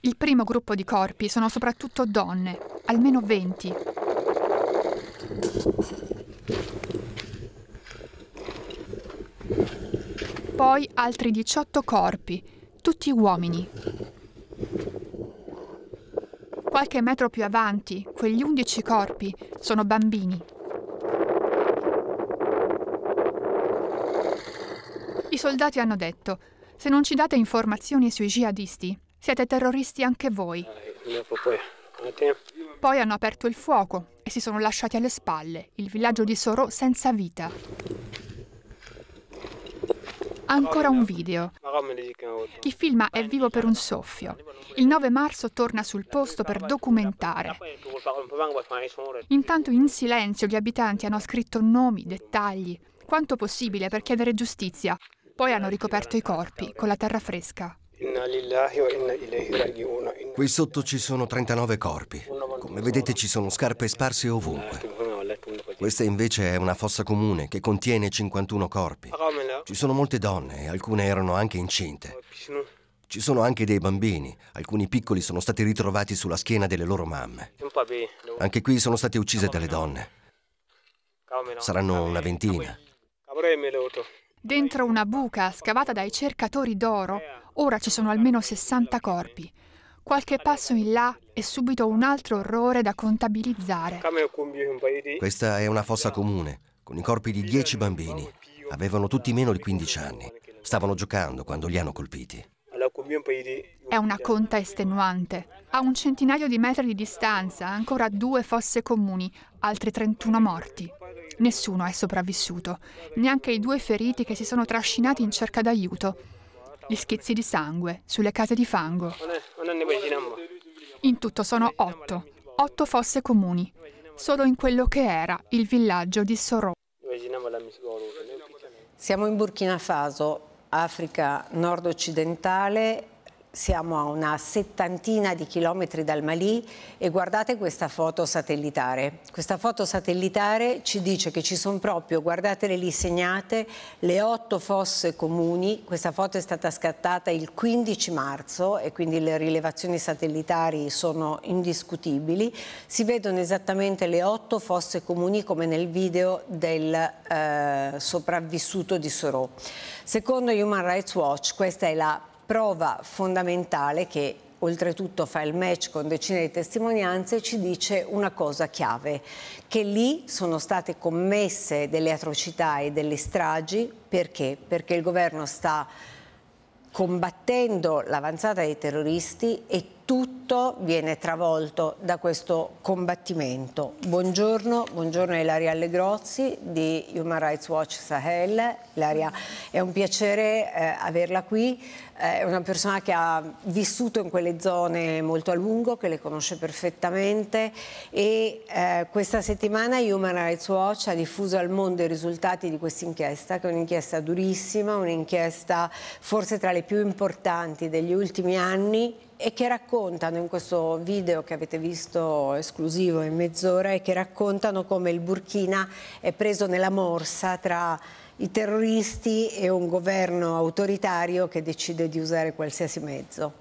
Il primo gruppo di corpi sono soprattutto donne, almeno 20. Poi altri 18 corpi, tutti uomini. Qualche metro più avanti, quegli 11 corpi sono bambini soldati hanno detto, se non ci date informazioni sui jihadisti, siete terroristi anche voi. Poi hanno aperto il fuoco e si sono lasciati alle spalle il villaggio di Soro senza vita. Ancora un video. Chi filma è vivo per un soffio. Il 9 marzo torna sul posto per documentare. Intanto in silenzio gli abitanti hanno scritto nomi, dettagli, quanto possibile per chiedere giustizia. Poi hanno ricoperto i corpi con la terra fresca. Qui sotto ci sono 39 corpi. Come vedete ci sono scarpe sparse ovunque. Questa invece è una fossa comune che contiene 51 corpi. Ci sono molte donne e alcune erano anche incinte. Ci sono anche dei bambini, alcuni piccoli sono stati ritrovati sulla schiena delle loro mamme. Anche qui sono state uccise delle donne. Saranno una ventina. Dentro una buca scavata dai cercatori d'oro, ora ci sono almeno 60 corpi. Qualche passo in là è subito un altro orrore da contabilizzare. Questa è una fossa comune, con i corpi di 10 bambini. Avevano tutti meno di 15 anni. Stavano giocando quando li hanno colpiti. È una conta estenuante. A un centinaio di metri di distanza, ancora due fosse comuni, altri 31 morti. Nessuno è sopravvissuto, neanche i due feriti che si sono trascinati in cerca d'aiuto. Gli schizzi di sangue sulle case di fango. In tutto sono otto, otto fosse comuni, solo in quello che era il villaggio di Sorò. Siamo in Burkina Faso, Africa nord-occidentale siamo a una settantina di chilometri dal Mali e guardate questa foto satellitare. Questa foto satellitare ci dice che ci sono proprio, guardatele lì segnate, le otto fosse comuni. Questa foto è stata scattata il 15 marzo e quindi le rilevazioni satellitari sono indiscutibili. Si vedono esattamente le otto fosse comuni come nel video del eh, sopravvissuto di Sorò. Secondo Human Rights Watch questa è la prova fondamentale che oltretutto fa il match con decine di testimonianze, ci dice una cosa chiave, che lì sono state commesse delle atrocità e delle stragi, perché? Perché il governo sta combattendo l'avanzata dei terroristi e tutto viene travolto da questo combattimento. Buongiorno, buongiorno a Ilaria Allegrozzi di Human Rights Watch Sahel. Ilaria, è un piacere eh, averla qui, eh, è una persona che ha vissuto in quelle zone molto a lungo, che le conosce perfettamente e eh, questa settimana Human Rights Watch ha diffuso al mondo i risultati di questa inchiesta, che è un'inchiesta durissima, un'inchiesta forse tra le più importanti degli ultimi anni e che raccontano in questo video che avete visto esclusivo in mezz'ora e che raccontano come il Burkina è preso nella morsa tra i terroristi e un governo autoritario che decide di usare qualsiasi mezzo.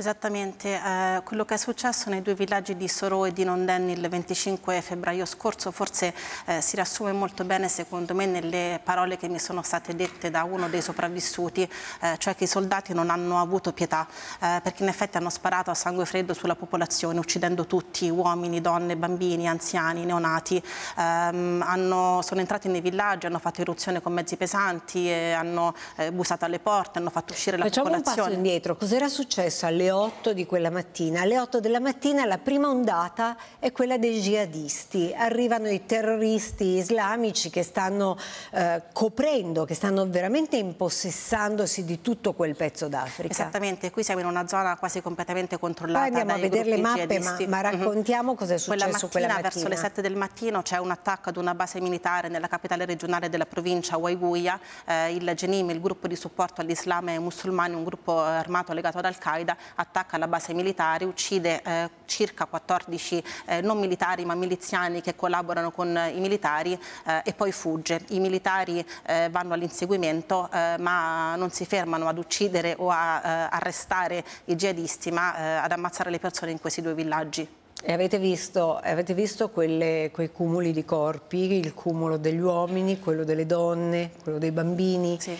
Esattamente, eh, quello che è successo nei due villaggi di Sorò e di Nonden il 25 febbraio scorso forse eh, si riassume molto bene secondo me nelle parole che mi sono state dette da uno dei sopravvissuti, eh, cioè che i soldati non hanno avuto pietà eh, perché in effetti hanno sparato a sangue freddo sulla popolazione uccidendo tutti, uomini, donne, bambini, anziani, neonati, ehm, hanno, sono entrati nei villaggi, hanno fatto irruzione con mezzi pesanti, hanno eh, bussato alle porte, hanno fatto uscire la Facciamo popolazione. Facciamo un passo indietro, cos'era successo alle 8 di quella mattina. Alle 8 della mattina la prima ondata è quella dei jihadisti. Arrivano i terroristi islamici che stanno eh, coprendo, che stanno veramente impossessandosi di tutto quel pezzo d'Africa. Esattamente, qui siamo in una zona quasi completamente controllata Poi andiamo a vedere le mappe, ma, ma, mhm. raccontiamo cosa è successo quella mattina, quella mattina. Verso le 7 del mattino c'è un attacco ad una base militare nella capitale regionale della provincia Waiguia. Eh, il Genim, il gruppo di supporto all'Islam e ai musulmani, un gruppo armato legato ad Al-Qaeda, attacca la base militare, uccide eh, circa 14 eh, non militari ma miliziani che collaborano con eh, i militari eh, e poi fugge. I militari eh, vanno all'inseguimento ma non si fermano ad uccidere o a arrestare i jihadisti ma ad ammazzare le persone in questi due villaggi. E avete visto, avete visto quelle, quei cumuli di corpi, il cumulo degli uomini, quello delle donne, quello dei bambini. Sì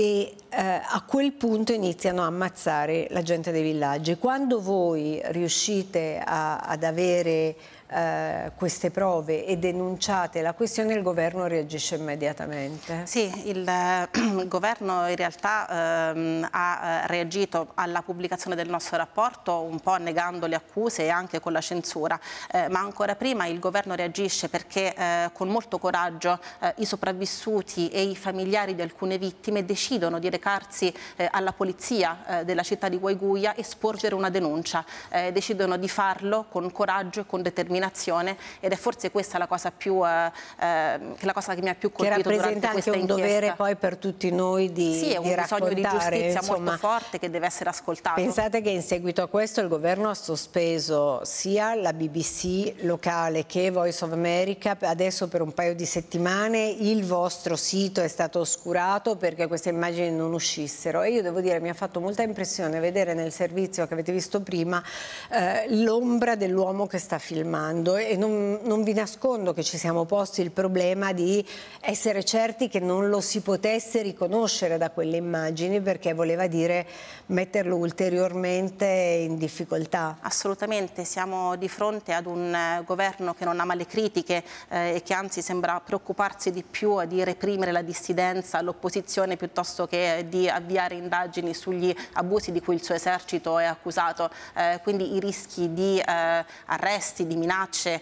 e eh, a quel punto iniziano a ammazzare la gente dei villaggi. Quando voi riuscite a, ad avere eh, queste prove e denunciate la questione, il governo reagisce immediatamente. Sì, il, eh, il governo in realtà ehm, ha eh, reagito alla pubblicazione del nostro rapporto un po' negando le accuse e anche con la censura, eh, ma ancora prima il governo reagisce perché eh, con molto coraggio i sopravvissuti e i familiari di alcune vittime decidono di recarsi alla polizia della città di Guaiguia e sporgere una denuncia. decidono di farlo con coraggio e con determinazione determinazione ed è forse questa la cosa, più, eh, eh la cosa che mi ha più colpito Che rappresenta anche un dovere poi per tutti noi di Sì, è un bisogno di giustizia insomma, molto forte che deve essere ascoltato. Pensate che in seguito a questo il governo ha sospeso sia la BBC locale che Voice of America, adesso per un paio di settimane il vostro sito è stato oscurato perché queste immagini non uscissero e io devo dire mi ha fatto molta impressione vedere nel servizio che avete visto prima eh, l'ombra dell'uomo che sta filmando domando e non, non, vi nascondo che ci siamo posti il problema di essere certi che non lo si potesse riconoscere da quelle immagini perché voleva dire metterlo ulteriormente in difficoltà. Assolutamente, siamo di fronte ad un eh, governo che non ama le critiche eh, e che anzi sembra preoccuparsi di più di reprimere la dissidenza, l'opposizione piuttosto che di avviare indagini sugli abusi di cui il suo esercito è accusato. Eh, quindi i rischi di eh, arresti, di minacce minacce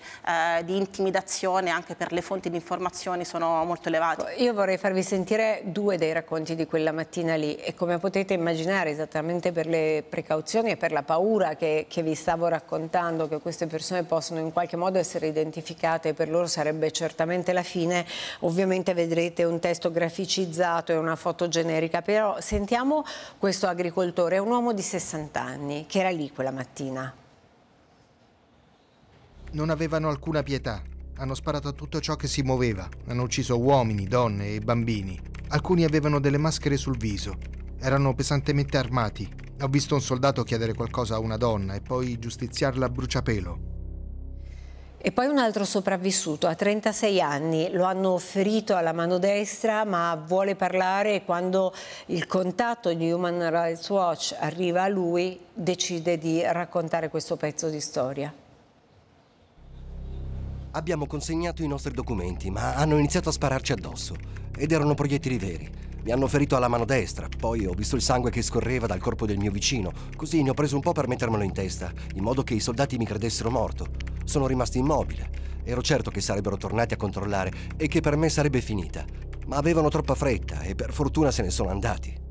eh, di intimidazione anche per le fonti di informazioni sono molto elevate. Io vorrei farvi sentire due dei racconti di quella mattina lì e come potete immaginare esattamente per le precauzioni e per la paura che, che vi stavo raccontando che queste persone possono in qualche modo essere identificate e per loro sarebbe certamente la fine ovviamente vedrete un testo graficizzato e una foto generica però sentiamo questo agricoltore è un uomo di 60 anni che era lì quella mattina non avevano alcuna pietà. Hanno sparato a tutto ciò che si muoveva. Hanno ucciso uomini, donne e bambini. Alcuni avevano delle maschere sul viso. Erano pesantemente armati. Ho visto un soldato chiedere qualcosa a una donna e poi giustiziarla a bruciapelo. E poi un altro sopravvissuto, a 36 anni, lo hanno ferito alla mano destra ma vuole parlare e quando il contatto di Human Rights Watch arriva a lui decide di raccontare questo pezzo di storia. Abbiamo consegnato i nostri documenti, ma hanno iniziato a spararci addosso. Ed erano proiettili veri. Mi hanno ferito alla mano destra, poi ho visto il sangue che scorreva dal corpo del mio vicino, così ne ho preso un po' per mettermelo in testa, in modo che i soldati mi credessero morto. Sono rimasto immobile. Ero certo che sarebbero tornati a controllare e che per me sarebbe finita. Ma avevano troppa fretta e per fortuna se ne sono andati.